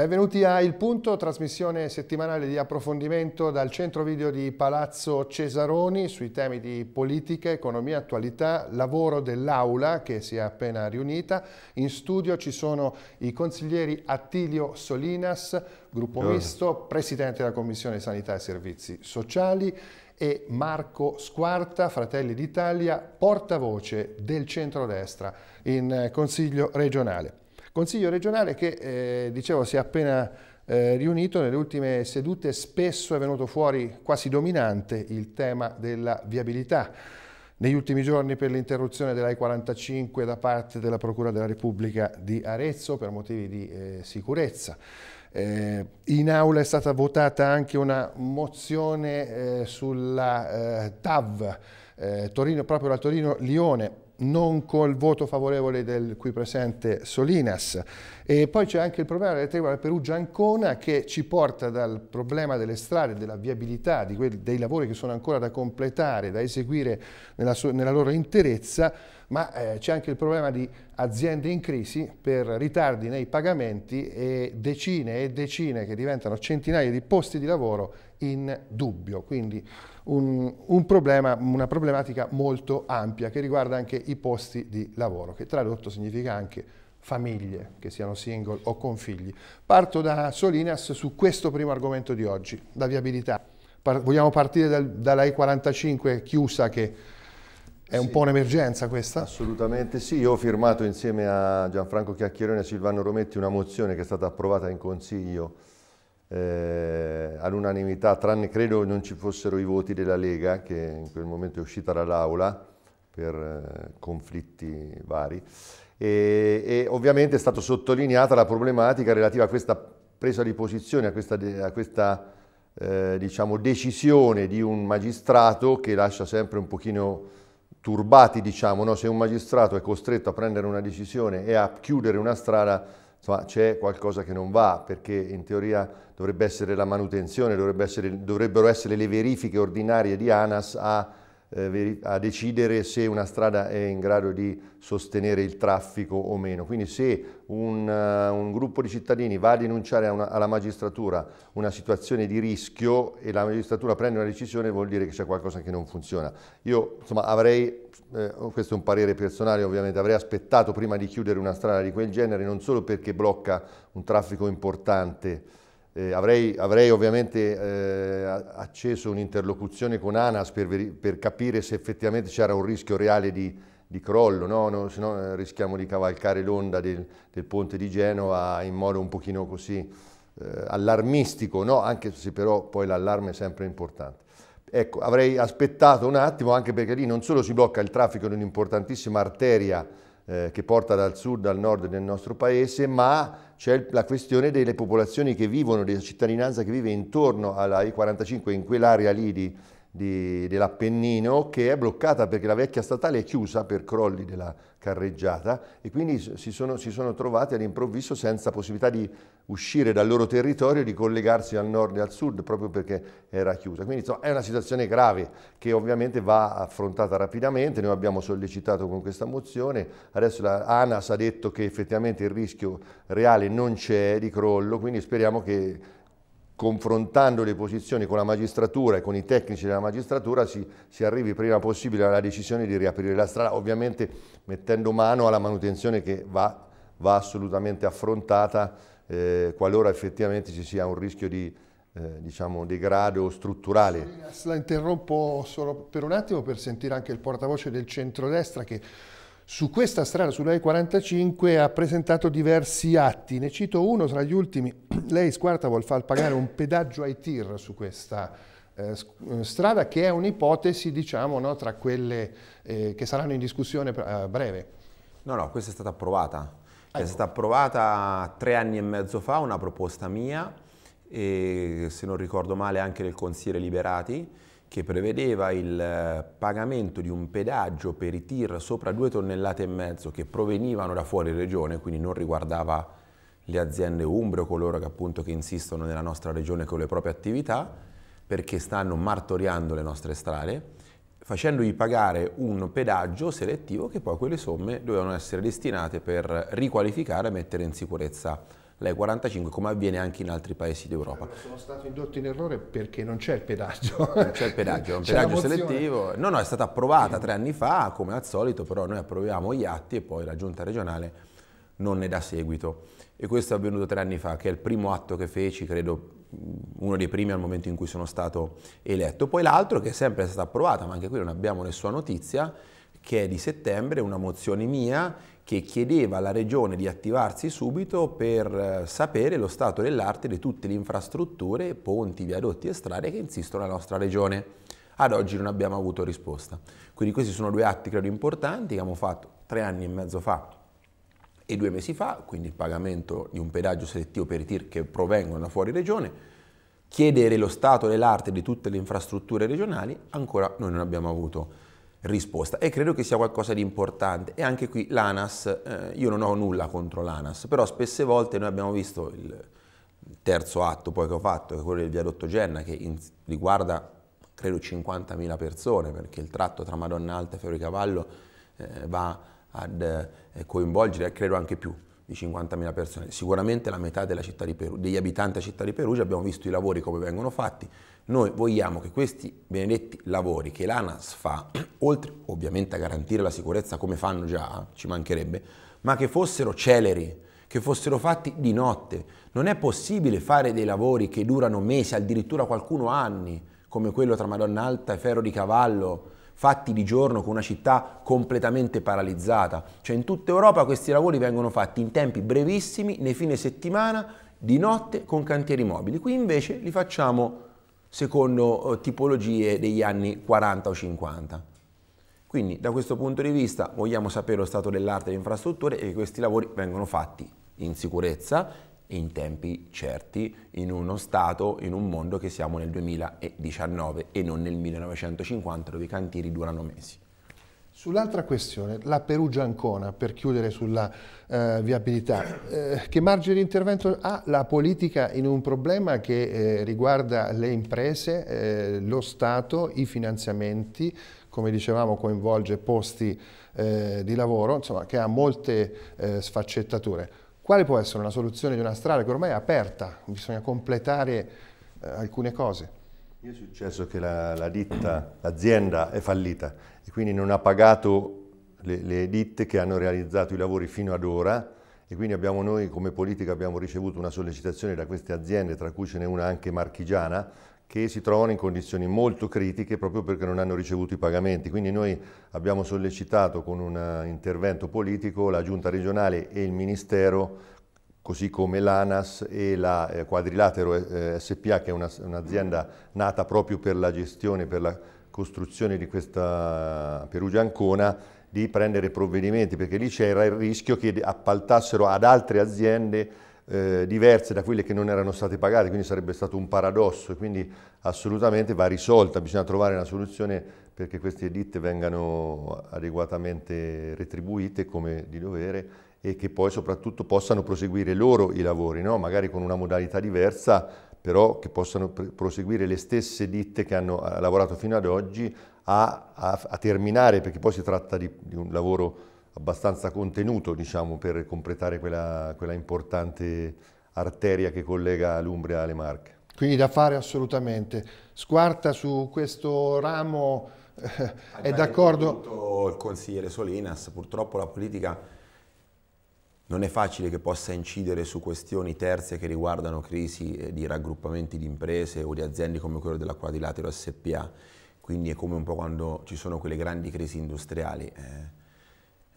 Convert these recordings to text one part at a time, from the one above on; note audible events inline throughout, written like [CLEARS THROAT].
Benvenuti a Il Punto, trasmissione settimanale di approfondimento dal centro video di Palazzo Cesaroni sui temi di politica, economia, attualità, lavoro dell'Aula che si è appena riunita. In studio ci sono i consiglieri Attilio Solinas, gruppo misto, presidente della Commissione Sanità e Servizi Sociali e Marco Squarta, Fratelli d'Italia, portavoce del centrodestra in eh, Consiglio regionale. Consiglio regionale che, eh, dicevo, si è appena eh, riunito nelle ultime sedute, spesso è venuto fuori quasi dominante il tema della viabilità. Negli ultimi giorni per l'interruzione dell'AI 45 da parte della Procura della Repubblica di Arezzo per motivi di eh, sicurezza. Eh, in aula è stata votata anche una mozione eh, sulla eh, TAV, eh, Torino, proprio la Torino-Lione, non col voto favorevole del qui presente Solinas, e poi c'è anche il problema della trivale Perugia-Ancona che ci porta dal problema delle strade, della viabilità, quelli, dei lavori che sono ancora da completare, da eseguire nella, nella loro interezza, ma eh, c'è anche il problema di aziende in crisi per ritardi nei pagamenti e decine e decine che diventano centinaia di posti di lavoro in dubbio. Quindi un, un problema, una problematica molto ampia che riguarda anche i posti di lavoro, che tradotto significa anche famiglie, che siano single o con figli. Parto da Solinas su questo primo argomento di oggi, la viabilità. Par vogliamo partire dal, dalla E45 chiusa che è un po' un'emergenza questa? Assolutamente sì, io ho firmato insieme a Gianfranco Chiacchierone e Silvano Rometti una mozione che è stata approvata in Consiglio eh, all'unanimità, tranne credo non ci fossero i voti della Lega che in quel momento è uscita dall'Aula per eh, conflitti vari e, e ovviamente è stata sottolineata la problematica relativa a questa presa di posizione, a questa, a questa eh, diciamo, decisione di un magistrato che lascia sempre un pochino turbati, diciamo, no? se un magistrato è costretto a prendere una decisione e a chiudere una strada, c'è qualcosa che non va, perché in teoria dovrebbe essere la manutenzione, dovrebbe essere, dovrebbero essere le verifiche ordinarie di ANAS a eh, a decidere se una strada è in grado di sostenere il traffico o meno. Quindi se un, eh, un gruppo di cittadini va a denunciare a una, alla magistratura una situazione di rischio e la magistratura prende una decisione vuol dire che c'è qualcosa che non funziona. Io insomma avrei, eh, questo è un parere personale ovviamente, avrei aspettato prima di chiudere una strada di quel genere non solo perché blocca un traffico importante, eh, avrei, avrei, ovviamente eh, acceso un'interlocuzione con ANAS per, per, capire se effettivamente c'era un rischio reale di, di crollo, no? No, se no eh, rischiamo di cavalcare l'onda del, del, ponte di Genova in modo un pochino così eh, allarmistico, no? anche se però poi l'allarme è sempre importante. Ecco, avrei aspettato un attimo anche perché lì non solo si blocca il traffico di un'importantissima arteria eh, che porta dal sud al nord del nostro paese, ma c'è la questione delle popolazioni che vivono, della cittadinanza che vive intorno alla i 45 in quell'area lì di, di, dell'Appennino che è bloccata perché la vecchia statale è chiusa per crolli della carreggiata e quindi si sono, si sono trovati all'improvviso senza possibilità di uscire dal loro territorio e di collegarsi al nord e al sud proprio perché era chiusa. Quindi insomma, è una situazione grave che ovviamente va affrontata rapidamente, noi abbiamo sollecitato con questa mozione, adesso la ANAS ha detto che effettivamente il rischio reale non c'è di crollo, quindi speriamo che confrontando le posizioni con la magistratura e con i tecnici della magistratura si, si, arrivi prima possibile alla decisione di riaprire la strada, ovviamente mettendo mano alla manutenzione che va, va assolutamente affrontata eh, qualora effettivamente ci sia un rischio di eh, diciamo, degrado strutturale. La interrompo solo per un attimo per sentire anche il portavoce del centrodestra che su questa strada, sulla E45, ha presentato diversi atti. Ne cito uno tra gli ultimi. [CLEARS THROAT] Lei, Squarta, vuol far pagare un pedaggio ai TIR su questa eh, eh, strada, che è un'ipotesi, diciamo, no, tra quelle eh, che saranno in discussione a eh, breve. No, no, questa è stata approvata Ecco. È stata approvata tre anni e mezzo fa una proposta mia, e, se non ricordo male anche del Consigliere Liberati, che prevedeva il eh, pagamento di un pedaggio per i tir sopra due tonnellate e mezzo che provenivano da fuori regione, quindi non riguardava le aziende umbre o coloro che appunto che insistono nella nostra regione con le proprie attività, perché stanno martoriando le nostre strade facendogli pagare un pedaggio selettivo che poi quelle somme dovevano essere destinate per riqualificare e mettere in sicurezza lei 45 come avviene anche in altri paesi d'Europa. Sono stato indotto in errore perché non c'è il pedaggio. Non c'è il pedaggio, è un [LAUGHS] pedaggio selettivo. No, no, è stata approvata tre anni fa, come al solito, però noi approviamo gli atti e poi la giunta regionale non ne dà seguito. E questo è avvenuto tre anni fa, che è il primo atto che feci, credo uno dei primi al momento in cui sono stato eletto. Poi l'altro che è sempre stata approvata, ma anche qui non abbiamo nessuna notizia, che è di settembre, una mozione mia che chiedeva alla Regione di attivarsi subito per eh, sapere lo stato dell'arte di tutte le infrastrutture, ponti, viadotti e strade che insistono nella nostra Regione. Ad oggi non abbiamo avuto risposta. Quindi questi sono due atti, credo, importanti che abbiamo fatto tre anni e mezzo fa e due mesi fa, quindi il pagamento di un pedaggio selettivo per i tir che provengono da fuori regione, chiedere lo stato dell'arte di tutte le infrastrutture regionali, ancora noi non abbiamo avuto risposta e credo che sia qualcosa di importante e anche qui l'ANAS, eh, io non ho nulla contro l'ANAS, però spesse volte noi abbiamo visto il terzo atto poi che ho fatto, che è quello del viadotto Genna che in, riguarda credo 50.000 persone perché il tratto tra Madonna Alta e Ferro Cavallo eh, va ad eh, coinvolgere, credo anche più di 50.000 persone, sicuramente la metà della città di Perugia, degli abitanti della città di Perugia, abbiamo visto i lavori come vengono fatti, noi vogliamo che questi benedetti lavori che l'ANAS fa, [CLEARS THROAT] oltre ovviamente a garantire la sicurezza come fanno già, ci mancherebbe, ma che fossero celeri, che fossero fatti di notte. Non è possibile fare dei lavori che durano mesi, addirittura qualcuno anni, come quello tra Madonna Alta e Ferro di Cavallo, fatti di giorno con una città completamente paralizzata. Cioè in tutta Europa questi lavori vengono fatti in tempi brevissimi, nei fine settimana, di notte con cantieri mobili. Qui invece li facciamo secondo eh, tipologie degli anni 40 o 50. Quindi da questo punto di vista vogliamo sapere lo stato dell'arte e delle infrastrutture e che questi lavori vengono fatti in sicurezza in tempi certi in uno Stato, in un mondo che siamo nel 2019 e non nel 1950 dove i cantieri durano mesi. Sull'altra questione, la Perugia-Ancona, per chiudere sulla eh, viabilità, eh, che margine di intervento ha la politica in un problema che eh, riguarda le imprese, eh, lo Stato, i finanziamenti, come dicevamo coinvolge posti eh, di lavoro, insomma che ha molte eh, sfaccettature. Quale può essere una soluzione di una strada che ormai è aperta, bisogna completare eh, alcune cose? È successo che la, la ditta, l'azienda è fallita e quindi non ha pagato le, le, ditte che hanno realizzato i lavori fino ad ora e quindi abbiamo noi come politica abbiamo ricevuto una sollecitazione da queste aziende, tra cui ce n'è una anche marchigiana, che si trovano in condizioni molto critiche proprio perché non hanno ricevuto i pagamenti. Quindi noi abbiamo sollecitato con un eh, intervento politico la Giunta regionale e il Ministero, così come l'ANAS e la eh, Quadrilatero eh, SPA, che è un'azienda nata proprio per la gestione, per la costruzione di questa Perugia-Ancona, di prendere provvedimenti, perché lì c'era il rischio che appaltassero ad altre aziende eh, diverse da quelle che non erano state pagate, quindi sarebbe stato un paradosso, quindi assolutamente va risolta, bisogna trovare una soluzione perché queste ditte vengano adeguatamente retribuite come di dovere e che poi soprattutto possano proseguire loro i lavori, no? magari con una modalità diversa, però che possano proseguire le stesse ditte che hanno eh, lavorato fino ad oggi a, a, a terminare, perché poi si tratta di, di un lavoro abbastanza contenuto diciamo, per completare quella, quella importante arteria che collega l'Umbria alle Marche. Quindi da fare assolutamente. Squarta su questo ramo eh, è d'accordo? Il consigliere Solinas, purtroppo la politica non è facile che possa incidere su questioni terze che riguardano crisi eh, di raggruppamenti di imprese o di aziende come quello della Quadrilatero SPA. Quindi è come un po' quando ci sono quelle grandi crisi industriali. Eh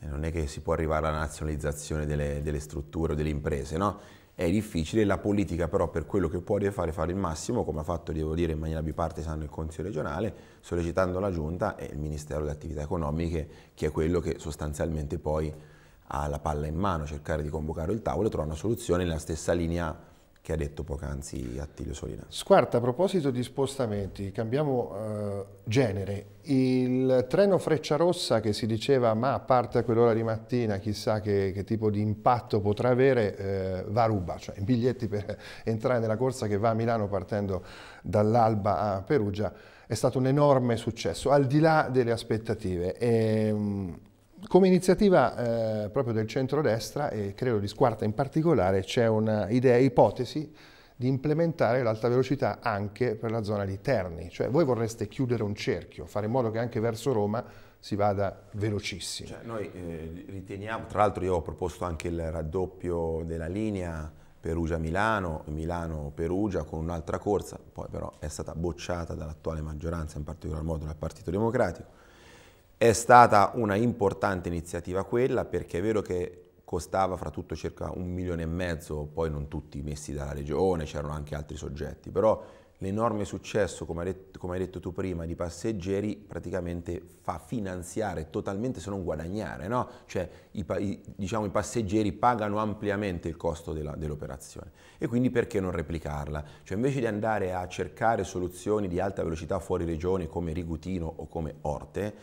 non è che si può arrivare alla nazionalizzazione delle, delle strutture o delle imprese, no? È difficile, la politica però per quello che può deve fare, fare il massimo, come ha fatto, devo dire, in maniera bipartisan il Consiglio regionale, sollecitando la Giunta e il Ministero delle Attività Economiche, che è quello che sostanzialmente poi ha la palla in mano, cercare di convocare il tavolo e trovare una soluzione nella stessa linea che ha detto poc'anzi Attilio Solina. Squarta, a proposito di spostamenti, cambiamo eh, genere. Il treno Freccia Rossa che si diceva ma a parte quell'ora di mattina chissà che, che, tipo di impatto potrà avere, eh, va a ruba, cioè i biglietti per entrare nella corsa che va a Milano partendo dall'Alba a Perugia, è stato un enorme successo, al di là delle aspettative. E, ehm, come iniziativa eh, proprio del centrodestra e credo di Squarta in particolare c'è un'idea, ipotesi di implementare l'alta velocità anche per la zona di Terni, cioè voi vorreste chiudere un cerchio, fare in modo che anche verso Roma si vada velocissimo. Cioè, noi eh, riteniamo, tra l'altro io ho proposto anche il raddoppio della linea Perugia-Milano, Milano-Perugia con un'altra corsa, poi però è stata bocciata dall'attuale maggioranza, in particolar modo dal Partito Democratico è stata una importante iniziativa quella perché è vero che costava fra tutto circa un milione e mezzo, poi non tutti messi dalla regione, c'erano anche altri soggetti, però l'enorme successo, come hai, detto, come hai, detto, tu prima, di passeggeri praticamente fa finanziare totalmente se non guadagnare, no? cioè i, i, diciamo, i passeggeri pagano ampiamente il costo dell'operazione e quindi perché non replicarla? Cioè invece di andare a cercare soluzioni di alta velocità fuori regione come Rigutino o come Orte,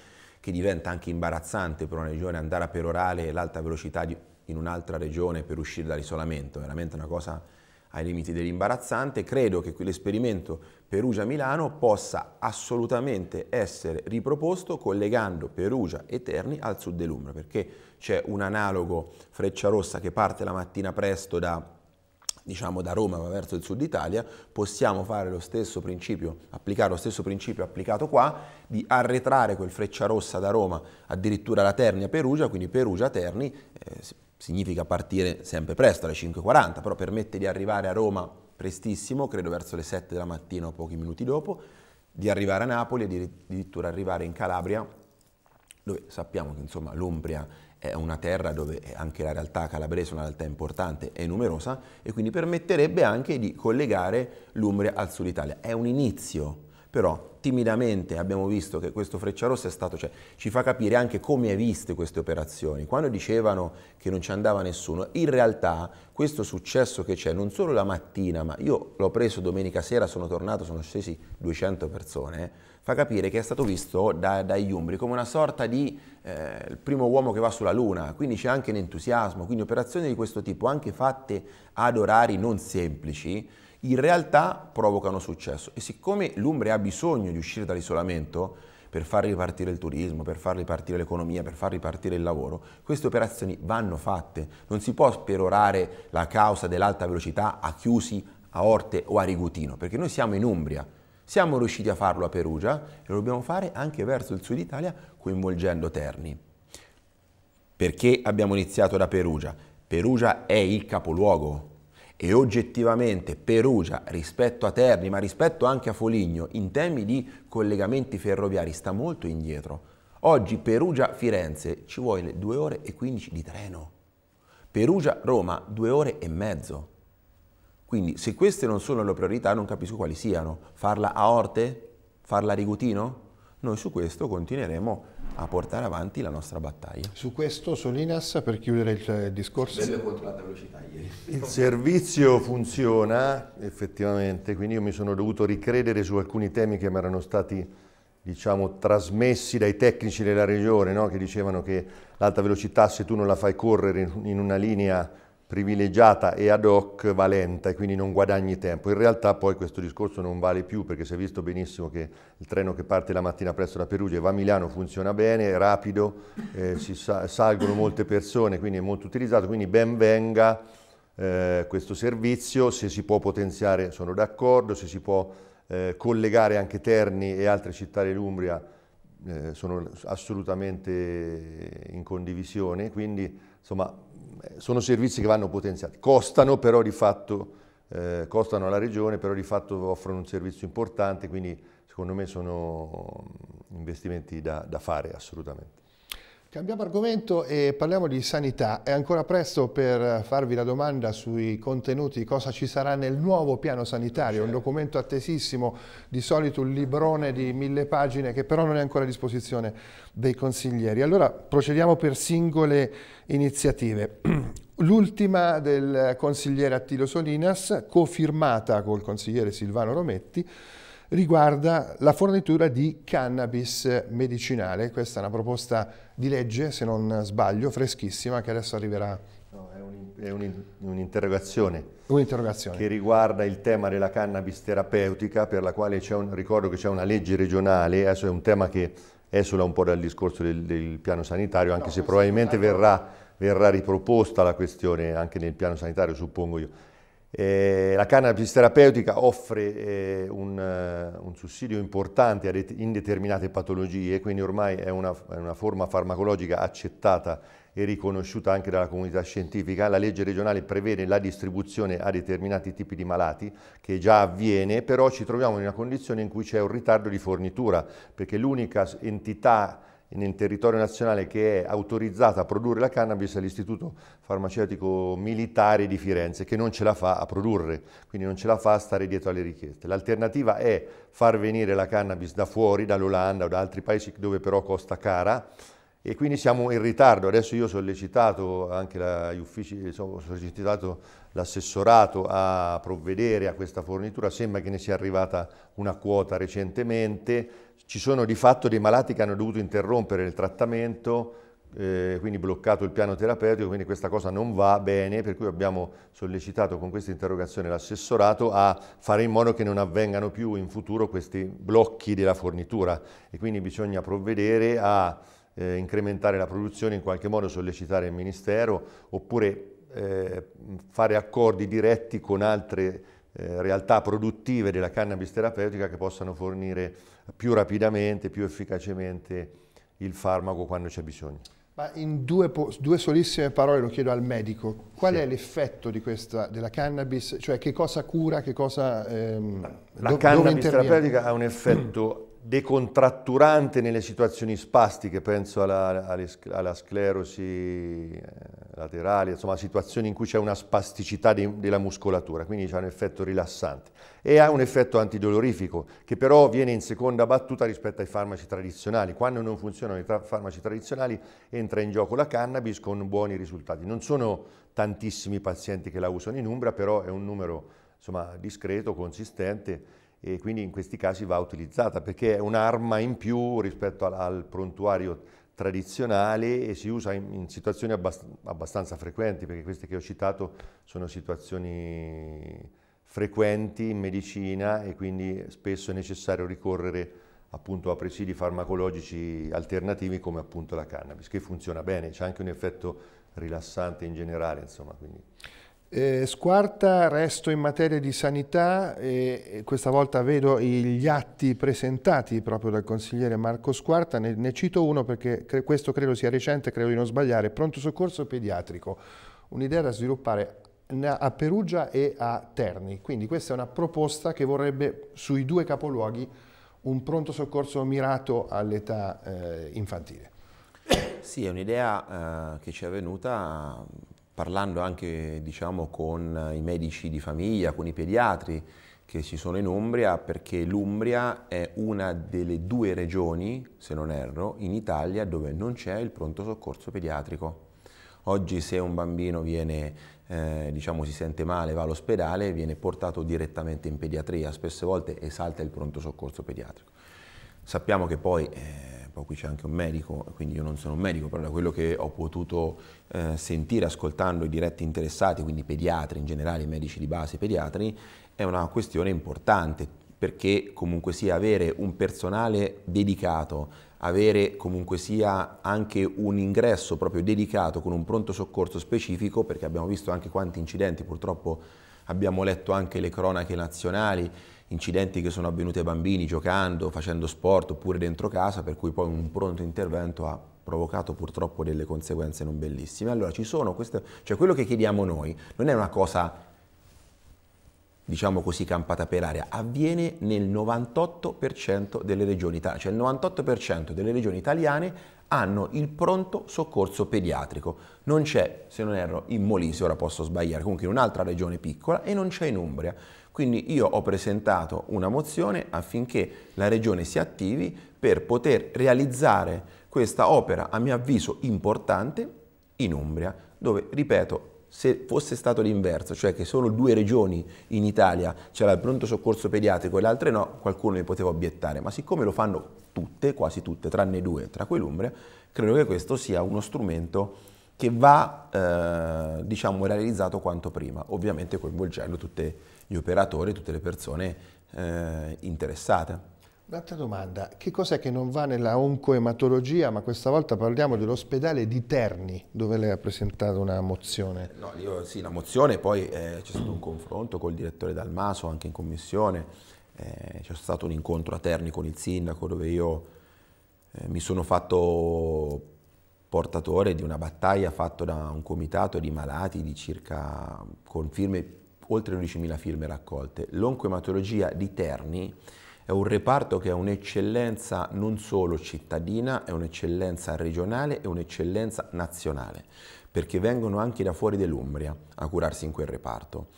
che diventa anche imbarazzante per una regione andare a perorare l'alta velocità di, in un'altra regione per uscire dall'isolamento, veramente una cosa ai limiti dell'imbarazzante, credo che l'esperimento Perugia-Milano possa assolutamente essere riproposto collegando Perugia e Terni al sud dell'Umbra, perché c'è un analogo freccia rossa che parte la mattina presto da diciamo da Roma ma verso il sud Italia, possiamo fare lo stesso principio, applicare lo stesso principio applicato qua, di arretrare quel freccia rossa da Roma addirittura la Ternia-Perugia, quindi Perugia-Terni, eh, significa partire sempre presto alle 5.40, però permette di arrivare a Roma prestissimo, credo verso le 7 della mattina o pochi minuti dopo, di arrivare a Napoli e addirittura arrivare in Calabria, dove sappiamo che insomma l'Umbria è una terra dove anche la realtà calabrese è una realtà importante e numerosa e quindi permetterebbe anche di collegare l'Umbria al sud Italia. È un inizio, però timidamente abbiamo visto che questo Freccia è stato, cioè, ci fa capire anche come è viste queste operazioni. Quando dicevano che non ci andava nessuno, in realtà questo successo che c'è, non solo la mattina, ma io l'ho preso domenica sera, sono tornato, sono scesi 200 persone, fa capire che è stato visto da, dagli Umbri come una sorta di eh, primo uomo che va sulla Luna, quindi c'è anche un entusiasmo, quindi operazioni di questo tipo, anche fatte ad orari non semplici, in realtà provocano successo. E siccome l'Umbria ha bisogno di uscire dall'isolamento per far ripartire il turismo, per far ripartire l'economia, per far ripartire il lavoro, queste operazioni vanno fatte. Non si può sperorare la causa dell'alta velocità a Chiusi, a Orte o a Rigutino, perché noi siamo in Umbria. Siamo riusciti a farlo a Perugia e lo dobbiamo fare anche verso il sud Italia coinvolgendo Terni. Perché abbiamo iniziato da Perugia? Perugia è il capoluogo e oggettivamente Perugia rispetto a Terni, ma rispetto anche a Foligno, in temi di collegamenti ferroviari sta molto indietro. Oggi Perugia-Firenze ci vuole 2 ore e 15 di treno. Perugia-Roma 2 ore e mezzo. Quindi se queste non sono le priorità non capisco quali siano. Farla a Orte? Farla a Rigutino? Noi su questo continueremo a portare avanti la nostra battaglia. Su questo Solinas per chiudere il eh, discorso. velocità ieri. Il servizio funziona effettivamente, quindi io mi sono dovuto ricredere su alcuni temi che mi erano stati diciamo, trasmessi dai tecnici della regione, no? che dicevano che l'alta velocità se tu non la fai correre in una linea privilegiata e ad hoc va lenta e quindi non guadagni tempo. In realtà poi questo discorso non vale più perché si è visto benissimo che il treno che parte la mattina presto da Perugia e va a Milano funziona bene, è rapido, eh, si sa salgono molte persone, quindi è molto utilizzato, quindi ben venga eh, questo servizio, se si può potenziare sono d'accordo, se si può eh, collegare anche Terni e altre città dell'Umbria eh, sono assolutamente in condivisione, quindi insomma eh, sono servizi che vanno potenziati, costano però di fatto, eh, costano alla regione, però di fatto offrono un servizio importante, quindi secondo me sono mm, investimenti da, da fare assolutamente. Cambiamo argomento e parliamo di sanità. È ancora presto per farvi la domanda sui contenuti, cosa ci sarà nel nuovo piano sanitario, un certo. documento attesissimo, di solito un librone di mille pagine che però non è ancora a disposizione dei consiglieri. Allora procediamo per singole iniziative. [CLEARS THROAT] L'ultima del consigliere Attilio Solinas, cofirmata col consigliere Silvano Rometti, riguarda la fornitura di cannabis medicinale. Questa è una proposta di legge, se non sbaglio, freschissima, che adesso arriverà. No, è un'interrogazione. Un un'interrogazione. Che riguarda il tema della cannabis terapeutica, per la quale un, ricordo che c'è una legge regionale, adesso è un tema che esula un po' dal discorso del, del piano sanitario, anche no, se probabilmente verrà, verrà riproposta la questione anche nel piano sanitario, suppongo io. Eh, la cannabis terapeutica offre eh, un, uh, un, sussidio importante in determinate patologie, quindi ormai è una, è una, forma farmacologica accettata e riconosciuta anche dalla comunità scientifica. La legge regionale prevede la distribuzione a determinati tipi di malati, che già avviene, però ci troviamo in una condizione in cui c'è un ritardo di fornitura, perché l'unica entità nel territorio nazionale che è autorizzata a produrre la cannabis è l'Istituto Farmaceutico Militare di Firenze che non ce la fa a produrre, quindi non ce la fa a stare dietro alle richieste. L'alternativa è far venire la cannabis da fuori, dall'Olanda o da altri paesi dove però costa cara e quindi siamo in ritardo. Adesso io ho sollecitato anche la, gli uffici, insomma, ho sollecitato l'assessorato a provvedere a questa fornitura, sembra che ne sia arrivata una quota recentemente ci sono di fatto dei malati che hanno dovuto interrompere il trattamento, eh, quindi bloccato il piano terapeutico, quindi questa cosa non va bene, per cui abbiamo sollecitato con questa interrogazione l'assessorato a fare in modo che non avvengano più in futuro questi blocchi della fornitura e quindi bisogna provvedere a eh, incrementare la produzione, in qualche modo sollecitare il Ministero oppure eh, fare accordi diretti con altre eh, realtà produttive della cannabis terapeutica che possano fornire più rapidamente, più efficacemente il farmaco quando c'è bisogno. Ma in due, due, solissime parole lo chiedo al medico, qual sì. è l'effetto della cannabis, cioè che cosa cura, che cosa... Ehm, La cannabis terapeutica ha un effetto decontratturante nelle situazioni spastiche, penso alla, alla sclerosi eh, laterali, insomma situazioni in cui c'è una spasticità di, della muscolatura, quindi c'è un effetto rilassante e ha un effetto antidolorifico che però viene in seconda battuta rispetto ai farmaci tradizionali. Quando non funzionano i tra farmaci tradizionali entra in gioco la cannabis con buoni risultati. Non sono tantissimi i pazienti che la usano in Umbra, però è un numero insomma, discreto, consistente e quindi in questi casi va utilizzata perché è un'arma in più rispetto al, al prontuario tradizionale e si usa in, in situazioni abbast abbastanza frequenti, perché queste che ho citato sono situazioni frequenti in medicina e quindi spesso è necessario ricorrere appunto a presidi farmacologici alternativi come appunto la cannabis, che funziona bene, c'è anche un effetto rilassante in generale, insomma. Quindi. Eh, squarta, resto in materia di sanità e questa volta vedo gli atti presentati proprio dal consigliere Marco Squarta, ne, ne cito uno perché cre questo credo sia recente, credo di non sbagliare, pronto soccorso pediatrico, un'idea da sviluppare a Perugia e a Terni, quindi questa è una proposta che vorrebbe sui due capoluoghi un pronto soccorso mirato all'età eh, infantile. Sì, è un'idea eh, che ci è venuta parlando anche diciamo, con i medici di famiglia, con i pediatri che ci sono in Umbria, perché l'Umbria è una delle due regioni, se non erro, in Italia dove non c'è il pronto soccorso pediatrico. Oggi se un bambino viene, eh, diciamo, si sente male, va all'ospedale, viene portato direttamente in pediatria, spesse volte esalta il pronto soccorso pediatrico. Sappiamo che poi... Eh, poi qui c'è anche un medico, quindi io non sono un medico, però da quello che ho potuto eh, sentire ascoltando i diretti interessati, quindi pediatri in generale, medici di base, pediatri, è una questione importante perché comunque sia avere un personale dedicato avere comunque sia anche un ingresso proprio dedicato con un pronto soccorso specifico, perché abbiamo visto anche quanti incidenti, purtroppo abbiamo letto anche le cronache nazionali, incidenti che sono avvenuti ai bambini giocando, facendo sport oppure dentro casa, per cui poi un pronto intervento ha provocato purtroppo delle conseguenze non bellissime. Allora ci sono queste, cioè quello che chiediamo noi non è una cosa diciamo così campata per aria, avviene nel 98% delle regioni italiane, cioè il 98% delle regioni italiane hanno il pronto soccorso pediatrico. Non c'è, se non erro, in Molise, ora posso sbagliare, comunque in un'altra regione piccola e non c'è in Umbria. Quindi io ho presentato una mozione affinché la Regione si attivi per poter realizzare questa opera, a mio avviso, importante in Umbria, dove, ripeto, se fosse stato l'inverso, cioè che solo due regioni in Italia c'era il pronto soccorso pediatrico e le altre no, qualcuno ne poteva obiettare, ma siccome lo fanno tutte, quasi tutte, tranne due, tra cui l'Umbria, credo che questo sia uno strumento che va, eh, diciamo, realizzato quanto prima, ovviamente coinvolgendo tutte le gli operatori tutte le persone eh, interessate. Un'altra domanda, che cos'è che non va nella oncoematologia, ma questa volta parliamo dell'ospedale di Terni, dove lei ha presentato una mozione? No, io, sì, la mozione, poi eh, c'è stato un confronto col direttore Dalmaso, anche in commissione, eh, c'è stato un incontro a Terni con il sindaco, dove io eh, mi sono fatto portatore di una battaglia fatta da un comitato di malati di circa, con firme oltre 11.000 firme raccolte. L'oncoematologia di Terni è un reparto che è un'eccellenza non solo cittadina, è un'eccellenza regionale e un'eccellenza nazionale, perché vengono anche da fuori dell'Umbria a curarsi in quel reparto.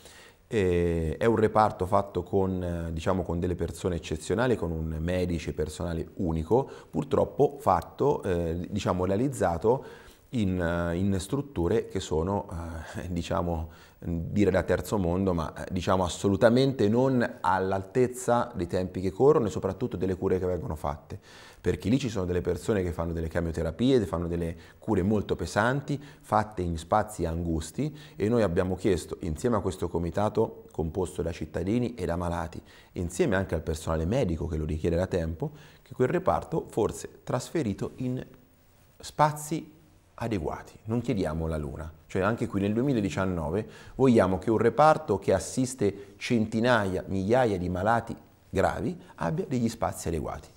E è un reparto fatto con, diciamo, con, delle persone eccezionali, con un medice personale unico, purtroppo fatto, eh, diciamo, realizzato in, eh, in, strutture che sono eh, [LAUGHS] diciamo, Mm, dire da terzo mondo, ma eh, diciamo assolutamente non all'altezza dei tempi che corrono e soprattutto delle cure che vengono fatte. Perché lì ci sono delle persone che fanno delle chemioterapie, fanno delle cure molto pesanti, fatte in spazi angusti e noi abbiamo chiesto insieme a questo comitato composto da cittadini e da malati, insieme anche al personale medico che lo richiede da tempo, che quel reparto fosse trasferito in spazi adeguati, non chiediamo la luna. Cioè anche qui nel 2019 vogliamo che un reparto che assiste centinaia, migliaia di malati gravi abbia degli spazi adeguati.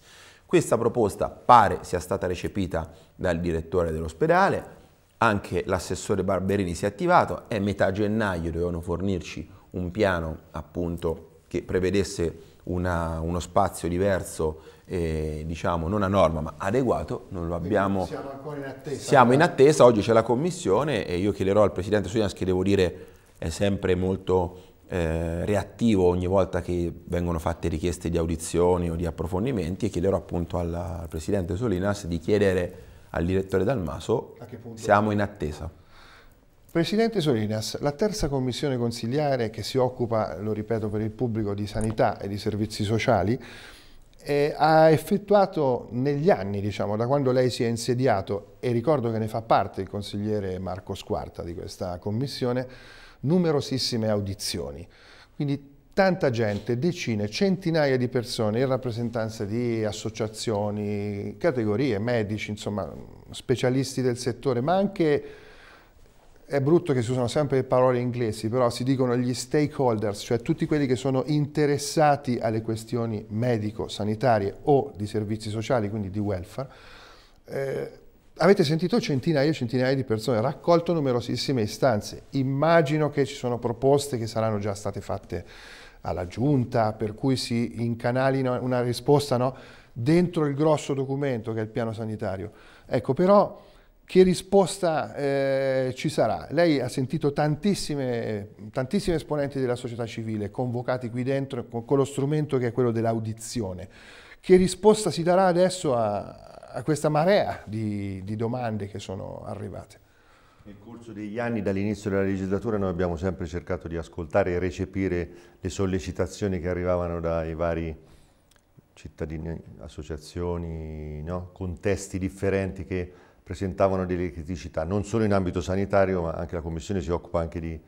Questa proposta pare sia stata recepita dal direttore dell'ospedale, anche l'assessore Barberini si è attivato, è metà gennaio dovevano fornirci un piano appunto che prevedesse una, uno spazio diverso, eh, diciamo non a norma ma adeguato, non lo abbiamo. Siamo ancora in attesa. Siamo in attesa, oggi c'è la commissione e io chiederò al Presidente Sudans che devo dire è sempre molto eh, reattivo ogni volta che vengono fatte richieste di audizioni o di approfondimenti e chiederò appunto al Presidente Solinas di chiedere al direttore Dalmaso siamo in attesa. Presidente Solinas, la terza commissione consigliare che si occupa, lo ripeto per il pubblico, di sanità e di servizi sociali, eh, ha effettuato negli anni, diciamo, da quando lei si è insediato, e ricordo che ne fa parte il consigliere Marco Squarta di questa commissione, numerosissime audizioni. Quindi tanta gente, decine, centinaia di persone in rappresentanza di associazioni, categorie, medici, insomma, specialisti del settore, ma anche è brutto che si usano sempre parole inglesi, però si dicono gli stakeholders, cioè tutti quelli che sono interessati alle questioni medico-sanitarie o di servizi sociali, quindi di welfare. Eh, avete sentito centinaia e centinaia di persone, raccolto numerosissime istanze. Immagino che ci sono proposte che saranno già state fatte alla giunta, per cui si incanalino una risposta no? dentro il grosso documento che è il piano sanitario. Ecco, però che risposta eh, ci sarà? Lei ha sentito tantissime, tantissimi esponenti della società civile convocati qui dentro con, con lo strumento che è quello dell'audizione. Che risposta si darà adesso a, a questa marea di, di domande che sono arrivate? Nel corso degli anni, dall'inizio della legislatura, noi abbiamo sempre cercato di ascoltare e recepire le sollecitazioni che arrivavano dai vari cittadini, associazioni, no? contesti differenti che presentavano delle criticità, non solo in ambito sanitario, ma anche la Commissione si occupa anche di,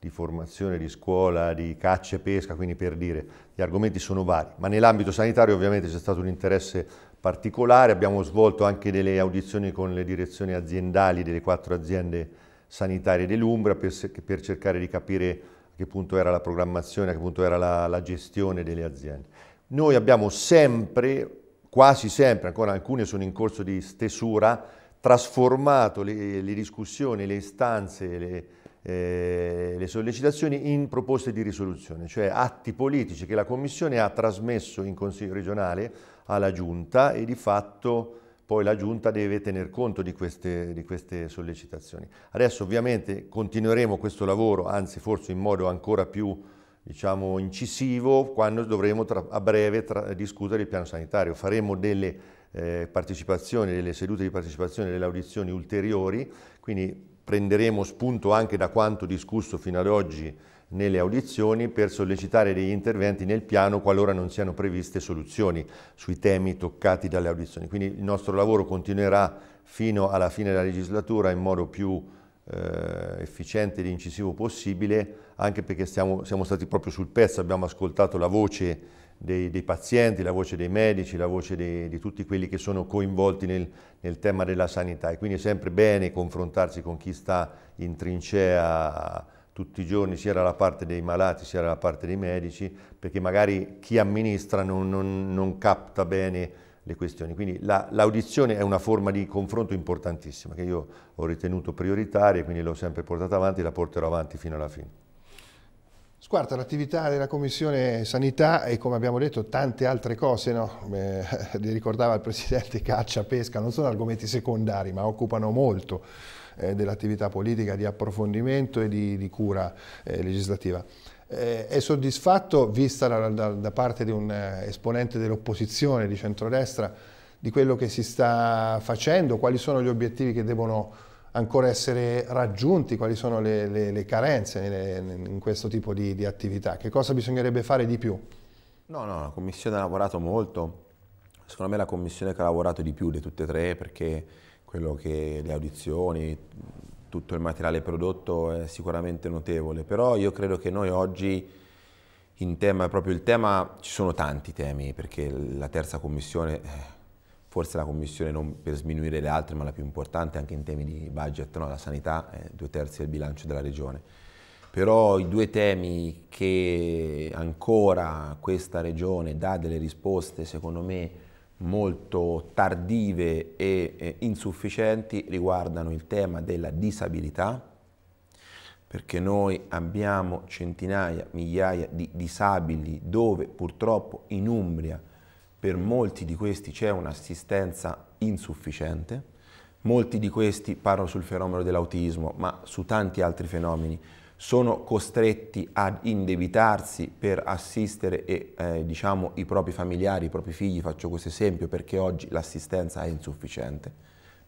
di formazione, di scuola, di caccia e pesca, quindi per dire, gli argomenti sono vari, ma nell'ambito sanitario ovviamente c'è stato un interesse particolare, abbiamo svolto anche delle audizioni con le direzioni aziendali delle quattro aziende sanitarie dell'Umbra per, per cercare di capire a che punto era la programmazione, a che punto era la, la gestione delle aziende. Noi abbiamo sempre, quasi sempre, ancora alcune sono in corso di stesura, trasformato le, le discussioni, le istanze, le, eh, le sollecitazioni in proposte di risoluzione, cioè atti politici che la Commissione ha trasmesso in Consiglio regionale alla Giunta e di fatto poi la Giunta deve tener conto di queste, di queste, sollecitazioni. Adesso ovviamente continueremo questo lavoro, anzi forse in modo ancora più diciamo, incisivo, quando dovremo a breve discutere il piano sanitario. Faremo delle eh, partecipazioni, delle sedute di partecipazione, delle audizioni ulteriori, quindi prenderemo spunto anche da quanto discusso fino ad oggi nelle audizioni per sollecitare degli interventi nel piano qualora non siano previste soluzioni sui temi toccati dalle audizioni. Quindi il nostro lavoro continuerà fino alla fine della legislatura in modo più eh, efficiente ed incisivo possibile, anche perché stiamo, siamo stati proprio sul pezzo, abbiamo ascoltato la voce dei, dei, pazienti, la voce dei medici, la voce dei, di tutti quelli che sono coinvolti nel, nel, tema della sanità e quindi è sempre bene confrontarsi con chi sta in trincea tutti i giorni sia dalla parte dei malati sia dalla parte dei medici perché magari chi amministra non, non, non capta bene le questioni. Quindi l'audizione è una forma di confronto importantissima che io ho ritenuto prioritaria e quindi l'ho sempre portata avanti e la porterò avanti fino alla fine. Sguarda, l'attività della Commissione Sanità e come abbiamo detto tante altre cose, no? eh, [LAUGHS] ricordava il Presidente Caccia, Pesca, non sono argomenti secondari ma occupano molto eh, dell'attività politica di approfondimento e di, di cura eh, legislativa. Eh, è soddisfatto, vista da, da, da parte di un eh, esponente dell'opposizione di centrodestra, di quello che si sta facendo, quali sono gli obiettivi che devono ancora essere raggiunti, quali sono le, le, le carenze in questo tipo di, di, attività, che cosa bisognerebbe fare di più? No, no, la Commissione ha lavorato molto, secondo me è la Commissione che ha lavorato di più di tutte e tre perché quello che le audizioni, tutto il materiale prodotto è sicuramente notevole, però io credo che noi oggi in tema, proprio il tema, ci sono tanti temi perché la terza Commissione eh, forse la commissione non per sminuire le altre, ma la più importante anche in temi di budget, no? la sanità, è eh, due terzi del bilancio della regione. Però i due temi che ancora questa regione dà delle risposte, secondo me, molto tardive e insufficienti riguardano il tema della disabilità, perché noi abbiamo centinaia, migliaia di disabili dove purtroppo in Umbria per molti di questi c'è un'assistenza insufficiente, molti di questi parlano sul fenomeno dell'autismo, ma su tanti altri fenomeni, sono costretti ad indebitarsi per assistere e, eh, diciamo, i propri familiari, i propri figli, faccio questo esempio perché oggi l'assistenza è insufficiente.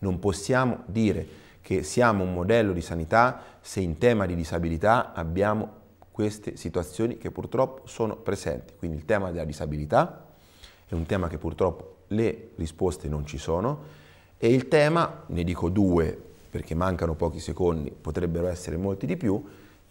Non possiamo dire che siamo un modello di sanità se in tema di disabilità abbiamo queste situazioni che purtroppo sono presenti, quindi il tema della disabilità, è un tema che purtroppo le risposte non ci sono e il tema, ne dico due perché mancano pochi secondi, potrebbero essere molti di più,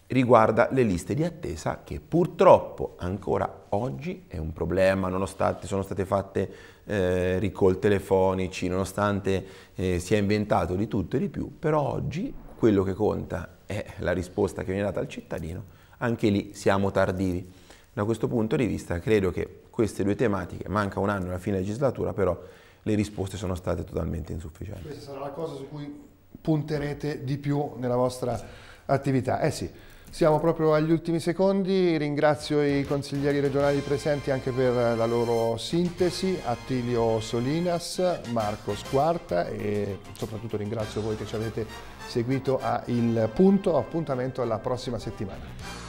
riguarda le liste di attesa che purtroppo ancora oggi è un problema, nonostante sono state fatte eh, ricall telefonici, nonostante eh, si inventato di tutto e di più, però oggi quello che conta è la risposta che viene data al cittadino, anche lì siamo tardivi. Da questo punto di vista credo che queste due tematiche, manca un anno alla fine legislatura, però le risposte sono state totalmente insufficienti. Questa sarà la cosa su cui punterete di più nella vostra attività. Eh sì, siamo proprio agli ultimi secondi, ringrazio i consiglieri regionali presenti anche per la loro sintesi, Attilio Solinas, Marco Squarta e soprattutto ringrazio voi che ci avete seguito a Il Punto, appuntamento alla prossima settimana.